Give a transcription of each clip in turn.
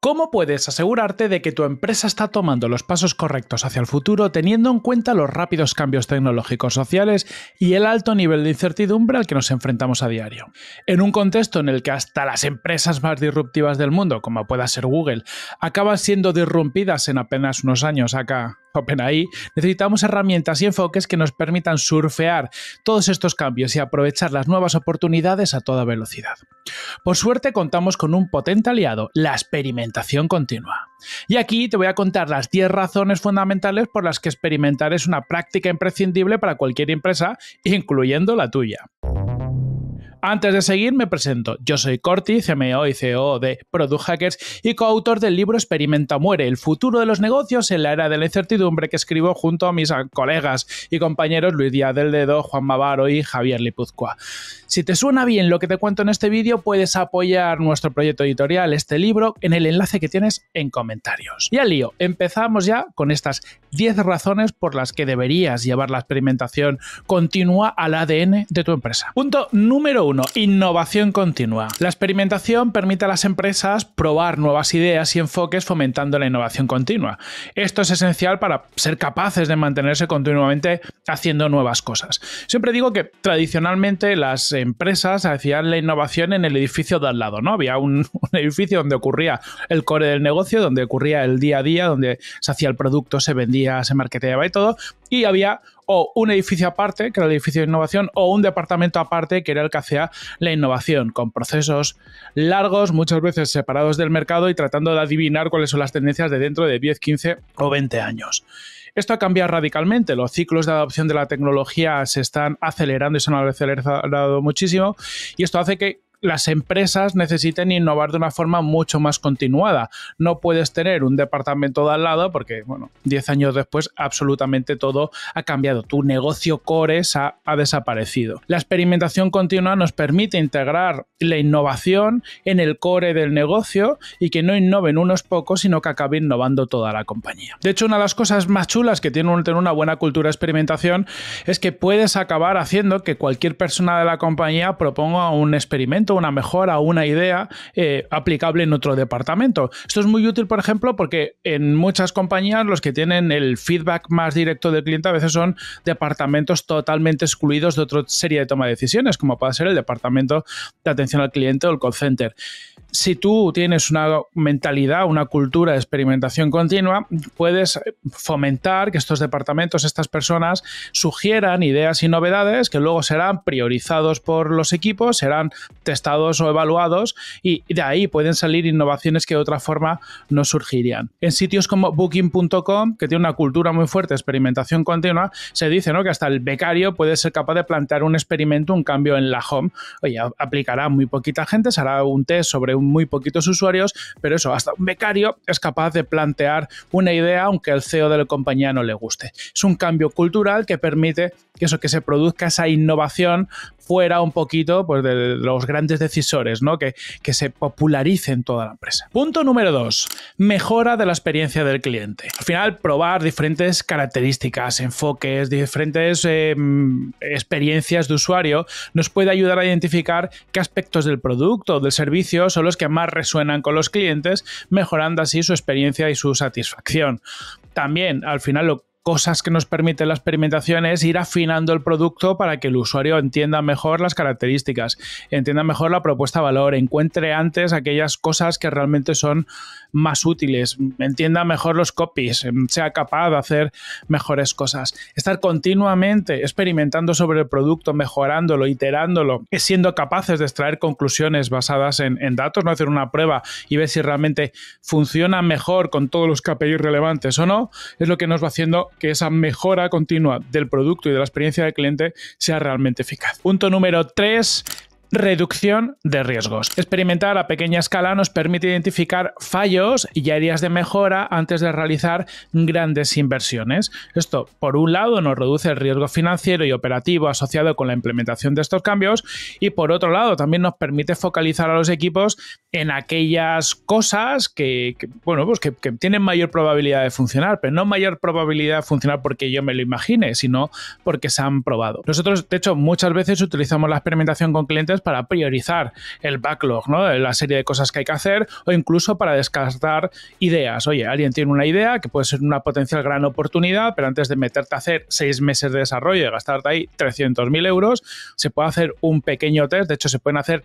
¿Cómo puedes asegurarte de que tu empresa está tomando los pasos correctos hacia el futuro teniendo en cuenta los rápidos cambios tecnológicos sociales y el alto nivel de incertidumbre al que nos enfrentamos a diario? En un contexto en el que hasta las empresas más disruptivas del mundo, como pueda ser Google, acaban siendo disrumpidas en apenas unos años acá OpenAI, necesitamos herramientas y enfoques que nos permitan surfear todos estos cambios y aprovechar las nuevas oportunidades a toda velocidad. Por suerte contamos con un potente aliado, la experimentación continua. Y aquí te voy a contar las 10 razones fundamentales por las que experimentar es una práctica imprescindible para cualquier empresa, incluyendo la tuya. Antes de seguir, me presento. Yo soy Corti, CMO y CEO de Product Hackers y coautor del libro Experimenta Muere, el futuro de los negocios en la era de la incertidumbre que escribo junto a mis colegas y compañeros Luis Díaz del Dedo, Juan Mavaro y Javier Lipuzcoa. Si te suena bien lo que te cuento en este vídeo, puedes apoyar nuestro proyecto editorial, este libro, en el enlace que tienes en comentarios. Y al lío, empezamos ya con estas 10 razones por las que deberías llevar la experimentación continua al ADN de tu empresa. Punto número 1. Innovación continua. La experimentación permite a las empresas probar nuevas ideas y enfoques fomentando la innovación continua. Esto es esencial para ser capaces de mantenerse continuamente haciendo nuevas cosas. Siempre digo que tradicionalmente las empresas hacían la innovación en el edificio de al lado, ¿no? Había un, edificio donde ocurría el core del negocio, donde ocurría el día a día, donde se hacía el producto, se vendía, se marketeaba y todo, y había o un edificio aparte, que era el edificio de innovación, o un departamento aparte, que era el que hacía la innovación, con procesos largos, muchas veces separados del mercado y tratando de adivinar cuáles son las tendencias de dentro de 10, 15 o 20 años. Esto ha cambiado radicalmente. Los ciclos de adopción de la tecnología se están acelerando y se han acelerado muchísimo. Y esto hace que las empresas necesiten innovar de una forma mucho más continuada. No puedes tener un departamento de al lado porque, bueno, 10 años después absolutamente todo ha cambiado. Tu negocio core ha, desaparecido. La experimentación continua nos permite integrar la innovación en el core del negocio y que no innoven unos pocos, sino que acabe innovando toda la compañía. De hecho, una de las cosas más chulas que tiene tener una buena cultura de experimentación es que puedes acabar haciendo que cualquier persona de la compañía proponga un experimento una mejora o una idea eh, aplicable en otro departamento. Esto es muy útil, por ejemplo, porque en muchas compañías los que tienen el feedback más directo del cliente a veces son departamentos totalmente excluidos de otra serie de toma de decisiones, como puede ser el departamento de atención al cliente o el call center si tú tienes una mentalidad, una cultura de experimentación continua, puedes fomentar que estos departamentos, estas personas, sugieran ideas y novedades que luego serán priorizados por los equipos, serán testados o evaluados y de ahí pueden salir innovaciones que de otra forma no surgirían. En sitios como booking.com, que tiene una cultura muy fuerte de experimentación continua, se dice ¿no? que hasta el becario puede ser capaz de plantear un experimento, un cambio en la home. Oye, aplicará muy poquita gente, se hará un test sobre muy poquitos usuarios, pero eso, hasta un becario es capaz de plantear una idea aunque el CEO de la compañía no le guste. Es un cambio cultural que permite que eso que se produzca esa innovación fuera un poquito pues, de los grandes decisores, ¿no? Que, que se popularicen toda la empresa. Punto número dos, mejora de la experiencia del cliente. Al final, probar diferentes características, enfoques, diferentes em, experiencias de usuario nos puede ayudar a identificar qué aspectos del producto o del servicio son los que más resuenan con los clientes, mejorando así su experiencia y su satisfacción. También, al final, lo cosas que nos permiten la experimentación es ir afinando el producto para que el usuario entienda mejor las características, entienda mejor la propuesta de valor, encuentre antes aquellas cosas que realmente son más útiles, entienda mejor los copies, sea capaz de hacer mejores cosas. Estar continuamente experimentando sobre el producto, mejorándolo, iterándolo, siendo capaces de extraer conclusiones basadas en, datos, no hacer una prueba y ver si realmente funciona mejor con todos los KPI relevantes o no, es lo que nos va haciendo que esa mejora continua del producto y de la experiencia del cliente sea realmente eficaz. Punto número 3, Reducción de riesgos. Experimentar a pequeña escala nos permite identificar fallos y áreas de mejora antes de realizar grandes inversiones. Esto, por un lado, nos reduce el riesgo financiero y operativo asociado con la implementación de estos cambios y, por otro lado, también nos permite focalizar a los equipos en aquellas cosas que, bueno, pues que, tienen mayor probabilidad de funcionar, pero no mayor probabilidad de funcionar porque yo me lo imagine, sino porque se han probado. Nosotros, de hecho, muchas veces utilizamos la experimentación con clientes para priorizar el backlog, ¿no? la serie de cosas que hay que hacer o incluso para descartar ideas. Oye, alguien tiene una idea que puede ser una potencial gran oportunidad, pero antes de meterte a hacer seis meses de desarrollo y gastarte ahí 300.000 euros, se puede hacer un pequeño test, de hecho se pueden hacer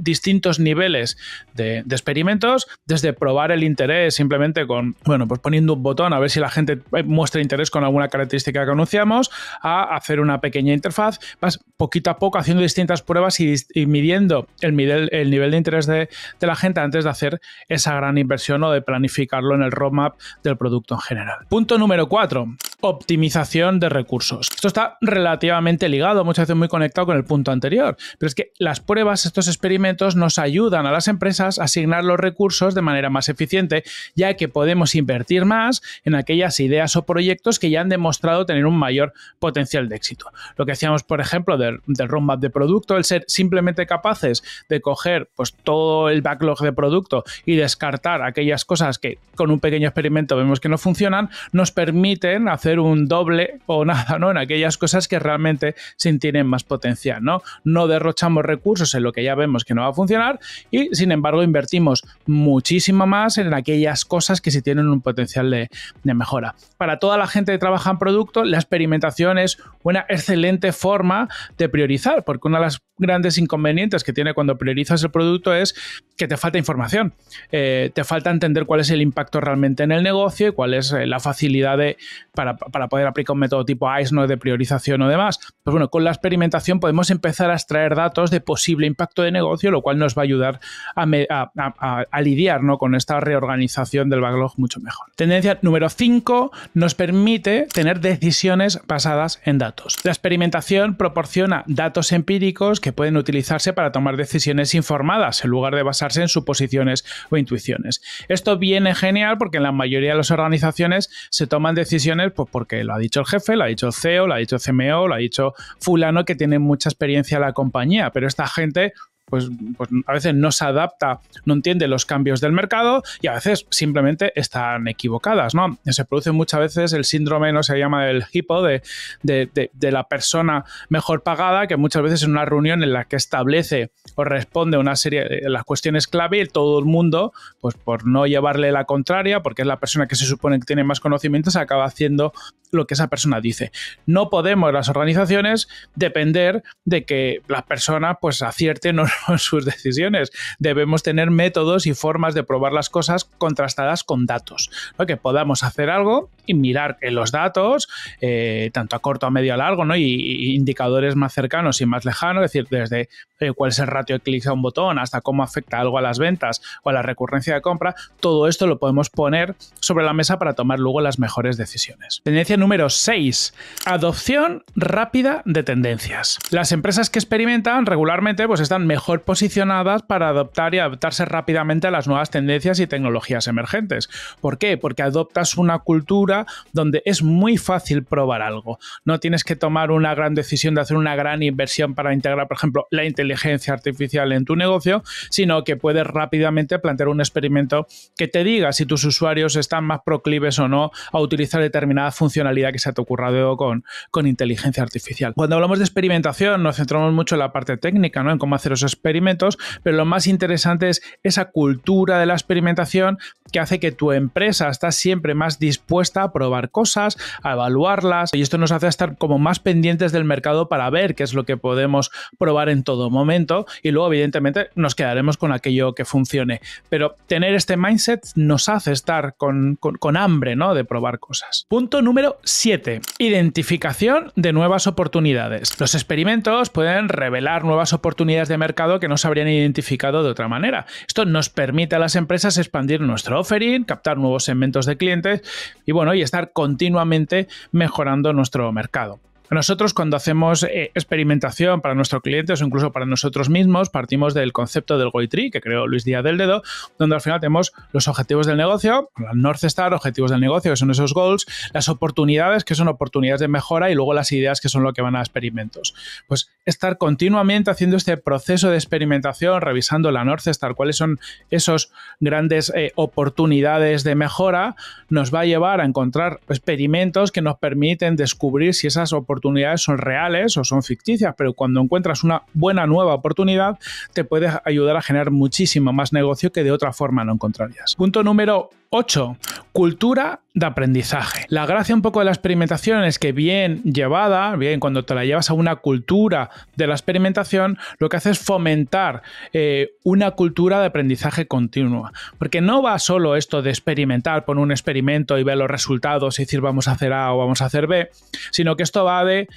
distintos niveles de, experimentos, desde probar el interés simplemente con, bueno, pues poniendo un botón a ver si la gente eh, muestra interés con alguna característica que anunciamos, a hacer una pequeña interfaz, vas poquito a poco haciendo distintas pruebas y, midiendo el nivel, de interés de, de la gente antes de hacer esa gran inversión o de planificarlo en el roadmap del producto en general. Punto número 4 optimización de recursos. Esto está relativamente ligado, muchas veces muy conectado con el punto anterior, pero es que las pruebas, estos experimentos nos ayudan a las empresas a asignar los recursos de manera más eficiente, ya que podemos invertir más en aquellas ideas o proyectos que ya han demostrado tener un mayor potencial de éxito. Lo que hacíamos, por ejemplo, del, del roadmap de producto, el ser simplemente capaces de coger pues, todo el backlog de producto y descartar aquellas cosas que con un pequeño experimento vemos que no funcionan, nos permiten hacer un doble o nada, ¿no? En aquellas cosas que realmente sí tienen más potencial, ¿no? No derrochamos recursos en lo que ya vemos que no va a funcionar y sin embargo invertimos muchísimo más en aquellas cosas que sí tienen un potencial de, mejora. Para toda la gente que trabaja en producto, la experimentación es una excelente forma de priorizar, porque una de las grandes inconvenientes que tiene cuando priorizas el producto es que te falta información, eh, te falta entender cuál es el impacto realmente en el negocio y cuál es eh, la facilidad de, para para poder aplicar un método tipo ¿no? de priorización o demás. Pues bueno, con la experimentación podemos empezar a extraer datos de posible impacto de negocio, lo cual nos va a ayudar a, lidiar ¿no? con esta reorganización del backlog mucho mejor. Tendencia número 5 nos permite tener decisiones basadas en datos. La experimentación proporciona datos empíricos que pueden utilizarse para tomar decisiones informadas en lugar de basarse en suposiciones o intuiciones. Esto viene genial porque en la mayoría de las organizaciones se toman decisiones pues, porque lo ha dicho el jefe, lo ha dicho el CEO, lo ha dicho el CMO, e lo ha dicho fulano que tiene mucha experiencia en la compañía, pero esta gente pues, pues, a veces no se adapta, no entiende los cambios del mercado y a veces simplemente están equivocadas, ¿no? Se produce muchas veces el síndrome, no se llama el hipo, de, de, la persona mejor pagada, que muchas veces en una reunión en la que establece o responde una serie de las cuestiones clave y todo el mundo, pues por no llevarle la contraria, porque es la persona que se supone que tiene más conocimientos, acaba haciendo lo que esa persona dice. No podemos las organizaciones depender de que las personas pues acierten o sus decisiones. Debemos tener métodos y formas de probar las cosas contrastadas con datos, ¿no? que podamos hacer algo y mirar en los datos, eh, tanto a corto, a medio, a largo, ¿no? y, indicadores más cercanos y más lejanos, es decir, desde eh, cuál es el ratio de clic a un botón hasta cómo afecta algo a las ventas o a la recurrencia de compra, todo esto lo podemos poner sobre la mesa para tomar luego las mejores decisiones. Tendencia número 6. Adopción rápida de tendencias. Las empresas que experimentan regularmente pues están mejor mejor posicionadas para adoptar y adaptarse rápidamente a las nuevas tendencias y tecnologías emergentes. ¿Por qué? Porque adoptas una cultura donde es muy fácil probar algo. No tienes que tomar una gran decisión de hacer una gran inversión para integrar, por ejemplo, la inteligencia artificial en tu negocio, sino que puedes rápidamente plantear un experimento que te diga si tus usuarios están más proclives o no a utilizar determinada funcionalidad que se te ha ocurrido con, con inteligencia artificial. Cuando hablamos de experimentación, nos centramos mucho en la parte técnica, ¿no? En cómo hacer esos experimentos, pero lo más interesante es esa cultura de la experimentación que hace que tu empresa está siempre más dispuesta a probar cosas, a evaluarlas, y esto nos hace estar como más pendientes del mercado para ver qué es lo que podemos probar en todo momento, y luego evidentemente nos quedaremos con aquello que funcione. Pero tener este mindset nos hace estar con, hambre ¿no? de probar cosas. Punto número 7. Identificación de nuevas oportunidades. Los experimentos pueden revelar nuevas oportunidades de mercado que no se habrían identificado de otra manera. Esto nos permite a las empresas expandir nuestro offering, captar nuevos segmentos de clientes y bueno, y estar continuamente mejorando nuestro mercado. Nosotros cuando hacemos eh, experimentación para nuestros clientes o incluso para nosotros mismos, partimos del concepto del Goitri que creó Luis Díaz del Dedo, donde al final tenemos los objetivos del negocio, la North Star, objetivos del negocio, que son esos goals, las oportunidades, que son oportunidades de mejora, y luego las ideas, que son lo que van a experimentos. Pues estar continuamente haciendo este proceso de experimentación, revisando la North Star, cuáles son esos grandes eh, oportunidades de mejora, nos va a llevar a encontrar experimentos que nos permiten descubrir si esas oportunidades oportunidades son reales o son ficticias, pero cuando encuentras una buena nueva oportunidad, te puedes ayudar a generar muchísimo más negocio que de otra forma no encontrarías. Punto número 8. Cultura de aprendizaje. La gracia un poco de la experimentación es que bien llevada, bien cuando te la llevas a una cultura de la experimentación, lo que hace es fomentar eh, una cultura de aprendizaje continua. Porque no va solo esto de experimentar, poner un experimento y ver los resultados y decir vamos a hacer A o vamos a hacer B, sino que esto va de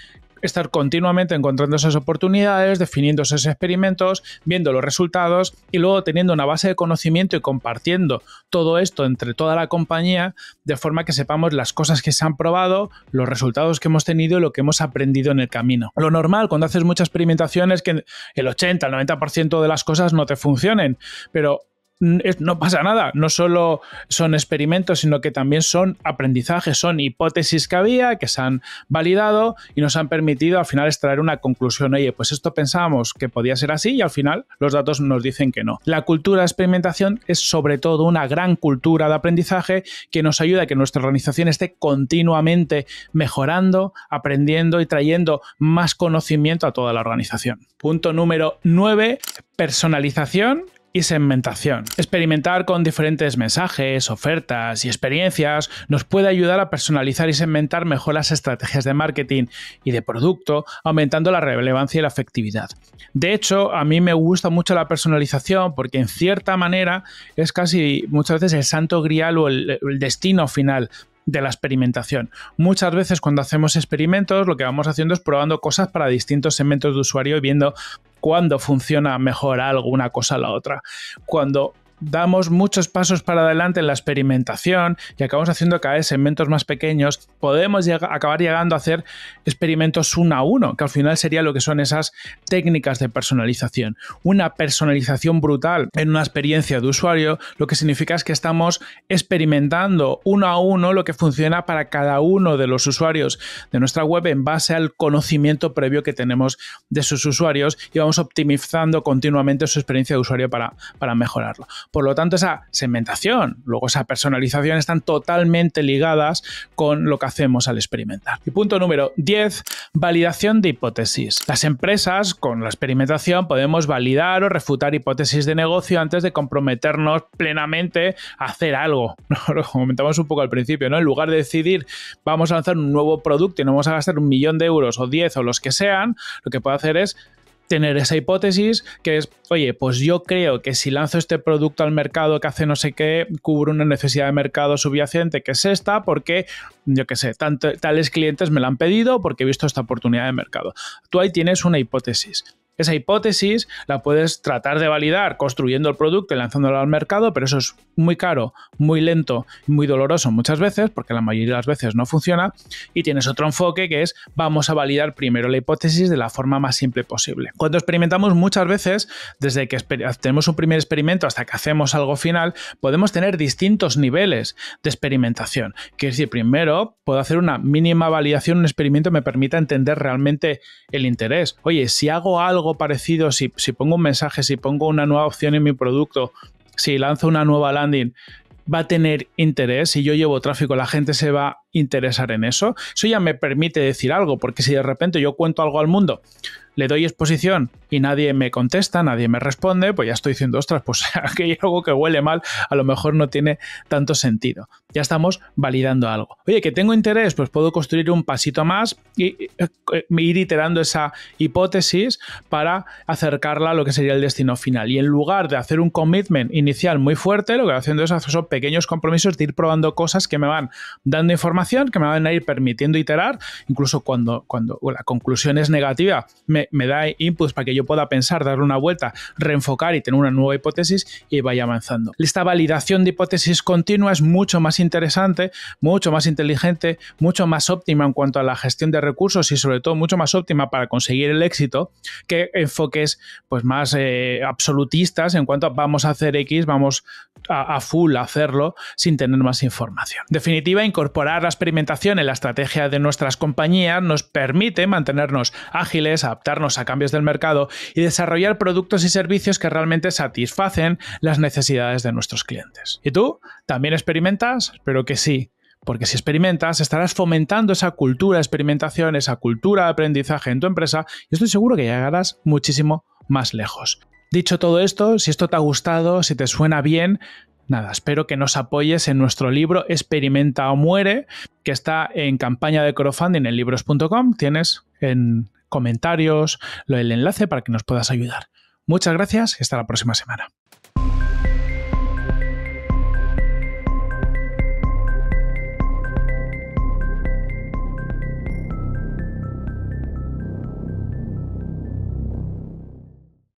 estar continuamente encontrando esas oportunidades, definiendo esos experimentos, viendo los resultados y luego teniendo una base de conocimiento y compartiendo todo esto entre toda la compañía de forma que sepamos las cosas que se han probado, los resultados que hemos tenido y lo que hemos aprendido en el camino. Lo normal cuando haces muchas experimentación es que el 80, el 90% de las cosas no te funcionen, pero no pasa nada, no solo son experimentos, sino que también son aprendizajes, son hipótesis que había, que se han validado y nos han permitido al final extraer una conclusión. Oye, pues esto pensábamos que podía ser así y al final los datos nos dicen que no. La cultura de experimentación es sobre todo una gran cultura de aprendizaje que nos ayuda a que nuestra organización esté continuamente mejorando, aprendiendo y trayendo más conocimiento a toda la organización. Punto número 9, personalización y segmentación. Experimentar con diferentes mensajes, ofertas y experiencias nos puede ayudar a personalizar y segmentar mejor las estrategias de marketing y de producto, aumentando la relevancia y la efectividad. De hecho, a mí me gusta mucho la personalización porque en cierta manera es casi muchas veces el santo grial o el, el destino final de la experimentación. Muchas veces cuando hacemos experimentos lo que vamos haciendo es probando cosas para distintos segmentos de usuario y viendo cuándo funciona mejor alguna cosa a la otra. Cuando damos muchos pasos para adelante en la experimentación y acabamos haciendo cada vez segmentos más pequeños, podemos acabar llegando a hacer experimentos uno a uno, que al final sería lo que son esas técnicas de personalización. Una personalización brutal en una experiencia de usuario, lo que significa es que estamos experimentando uno a uno lo que funciona para cada uno de los usuarios de nuestra web en base al conocimiento previo que tenemos de sus usuarios y vamos optimizando continuamente su experiencia de usuario para, para mejorarlo. Por lo tanto, esa segmentación, luego esa personalización están totalmente ligadas con lo que hacemos al experimentar. Y punto número 10, validación de hipótesis. Las empresas con la experimentación podemos validar o refutar hipótesis de negocio antes de comprometernos plenamente a hacer algo. Lo comentamos un poco al principio, ¿no? En lugar de decidir vamos a lanzar un nuevo producto y no vamos a gastar un millón de euros o 10 o los que sean, lo que puedo hacer es tener esa hipótesis que es, oye, pues yo creo que si lanzo este producto al mercado que hace no sé qué, cubre una necesidad de mercado subyacente que es esta, porque, yo qué sé, tanto, tales clientes me la han pedido porque he visto esta oportunidad de mercado. Tú ahí tienes una hipótesis. Esa hipótesis la puedes tratar de validar construyendo el producto y lanzándolo al mercado, pero eso es muy caro, muy lento, muy doloroso muchas veces, porque la mayoría de las veces no funciona. Y tienes otro enfoque que es vamos a validar primero la hipótesis de la forma más simple posible. Cuando experimentamos muchas veces, desde que tenemos un primer experimento hasta que hacemos algo final, podemos tener distintos niveles de experimentación. Quiere decir, primero puedo hacer una mínima validación, un experimento que me permita entender realmente el interés. Oye, si hago algo algo parecido, si, pongo un mensaje, si pongo una nueva opción en mi producto, si lanzo una nueva landing, va a tener interés. Si yo llevo tráfico, la gente se va interesar en eso, eso ya me permite decir algo, porque si de repente yo cuento algo al mundo, le doy exposición y nadie me contesta, nadie me responde, pues ya estoy diciendo, ostras, pues aquello algo que huele mal a lo mejor no tiene tanto sentido. Ya estamos validando algo. Oye, que tengo interés, pues puedo construir un pasito más y eh, eh, ir iterando esa hipótesis para acercarla a lo que sería el destino final. Y en lugar de hacer un commitment inicial muy fuerte, lo que voy haciendo es hacer esos pequeños compromisos de ir probando cosas que me van dando información que me van a ir permitiendo iterar, incluso cuando, cuando la conclusión es negativa, me, me da inputs para que yo pueda pensar, darle una vuelta, reenfocar y tener una nueva hipótesis y vaya avanzando. Esta validación de hipótesis continua es mucho más interesante, mucho más inteligente, mucho más óptima en cuanto a la gestión de recursos y sobre todo mucho más óptima para conseguir el éxito que enfoques pues más eh, absolutistas en cuanto a vamos a hacer X, vamos a, full hacerlo sin tener más información. definitiva, incorporar las experimentación en la estrategia de nuestras compañías nos permite mantenernos ágiles, adaptarnos a cambios del mercado y desarrollar productos y servicios que realmente satisfacen las necesidades de nuestros clientes. ¿Y tú? ¿También experimentas? Espero que sí. Porque si experimentas, estarás fomentando esa cultura de experimentación, esa cultura de aprendizaje en tu empresa y estoy seguro que llegarás muchísimo más lejos. Dicho todo esto, si esto te ha gustado, si te suena bien, Nada, espero que nos apoyes en nuestro libro Experimenta o Muere, que está en campaña de crowdfunding en libros.com. Tienes en comentarios el enlace para que nos puedas ayudar. Muchas gracias y hasta la próxima semana.